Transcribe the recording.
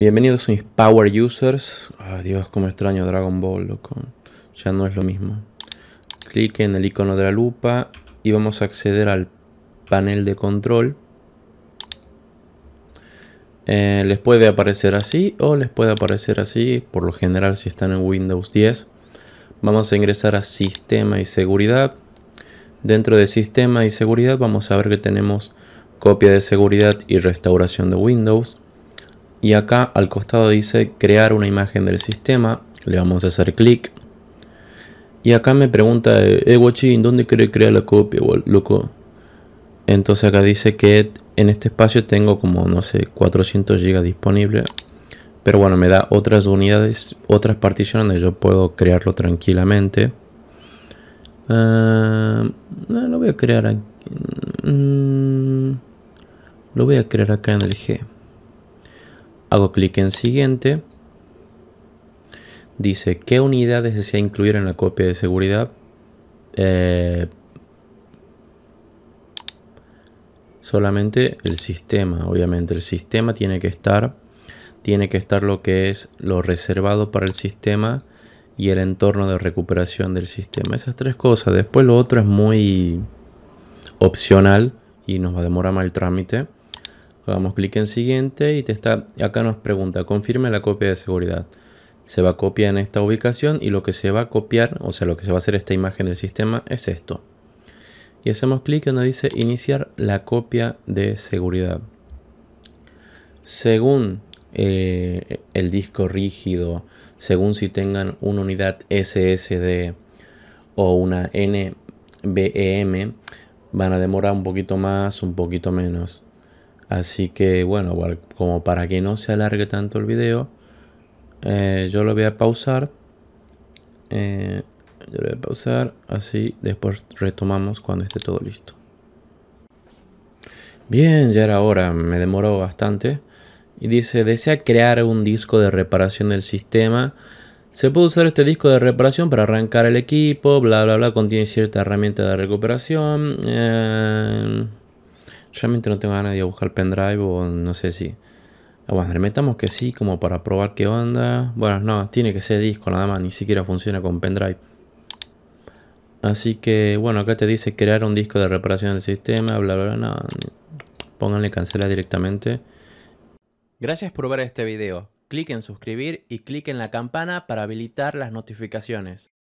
Bienvenidos a mis Power Users. adiós ah, Dios, cómo extraño Dragon Ball, loco. Ya no es lo mismo. clic en el icono de la lupa y vamos a acceder al panel de control. Eh, les puede aparecer así o les puede aparecer así, por lo general si están en Windows 10. Vamos a ingresar a Sistema y Seguridad. Dentro de Sistema y Seguridad vamos a ver que tenemos copia de seguridad y restauración de Windows y acá al costado dice crear una imagen del sistema, le vamos a hacer clic y acá me pregunta, eh, eh ¿dónde quiere crear la copia, Entonces acá dice que en este espacio tengo como, no sé, 400 GB disponible. Pero bueno, me da otras unidades, otras particiones donde yo puedo crearlo tranquilamente. Ah, lo voy a crear aquí. Mm, lo voy a crear acá en el G. Hago clic en siguiente. Dice qué unidades desea incluir en la copia de seguridad. Eh, solamente el sistema. Obviamente el sistema tiene que estar. Tiene que estar lo que es lo reservado para el sistema y el entorno de recuperación del sistema. Esas tres cosas. Después lo otro es muy opcional y nos va a demorar más el trámite. Hagamos clic en siguiente y te está, acá nos pregunta, confirme la copia de seguridad. Se va a copiar en esta ubicación y lo que se va a copiar, o sea, lo que se va a hacer esta imagen del sistema es esto. Y hacemos clic donde dice iniciar la copia de seguridad. Según eh, el disco rígido, según si tengan una unidad SSD o una NVM, e van a demorar un poquito más, un poquito menos. Así que bueno, como para que no se alargue tanto el video, eh, yo lo voy a pausar. Eh, yo lo voy a pausar, así después retomamos cuando esté todo listo. Bien, ya era hora, me demoró bastante. Y dice, desea crear un disco de reparación del sistema. Se puede usar este disco de reparación para arrancar el equipo, bla, bla, bla. Contiene cierta herramienta de recuperación. Eh, realmente no tengo ganas de buscar pendrive o no sé si. Ah, bueno, metamos que sí, como para probar qué onda. Bueno, no, tiene que ser disco nada más, ni siquiera funciona con pendrive. Así que, bueno, acá te dice crear un disco de reparación del sistema, bla, bla, bla, Pónganle cancelar directamente. Gracias por ver este video. Clic en suscribir y clic en la campana para habilitar las notificaciones.